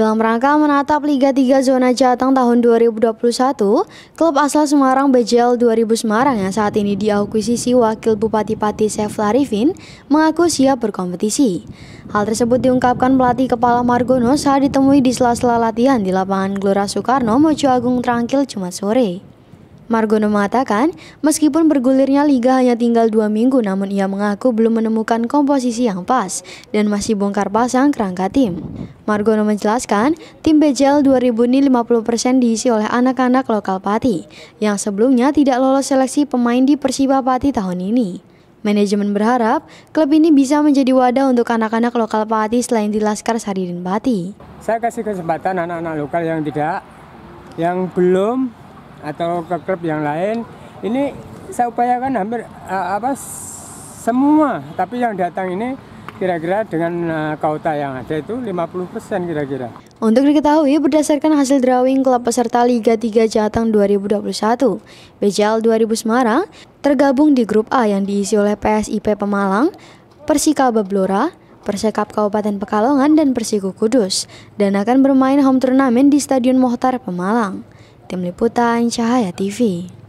Dalam rangka menatap Liga 3 Zona Jateng tahun 2021, klub asal Semarang BJL 2000 Semarang yang saat ini diakuisisi Wakil Bupati Pati Sef Larifin mengaku siap berkompetisi. Hal tersebut diungkapkan pelatih kepala Margono saat ditemui di sela-sela latihan di lapangan Gelora Soekarno, Mojo Agung Trangkil Jumat sore. Margono mengatakan, meskipun bergulirnya liga hanya tinggal dua minggu, namun ia mengaku belum menemukan komposisi yang pas dan masih bongkar pasang kerangka tim. Margono menjelaskan, tim BJL 2000 ini 50% diisi oleh anak-anak lokal Pati, yang sebelumnya tidak lolos seleksi pemain di Persiba Pati tahun ini. Manajemen berharap klub ini bisa menjadi wadah untuk anak-anak lokal Pati selain di Laskar Saridin Pati. Saya kasih kesempatan anak-anak lokal yang tidak, yang belum atau ke klub yang lain ini saya upayakan hampir uh, apa semua tapi yang datang ini kira-kira dengan uh, kauta yang ada itu 50% kira-kira. Untuk diketahui, berdasarkan hasil drawing klub peserta Liga 3 Jateng 2021, BJL 2000 Semarang tergabung di grup A yang diisi oleh PSIP Pemalang, Persikabo Blora, Persekap Kabupaten Pekalongan, dan Persiku Kudus, dan akan bermain home turnamen di Stadion Mohtar Pemalang. Tim Liputan Cahaya TV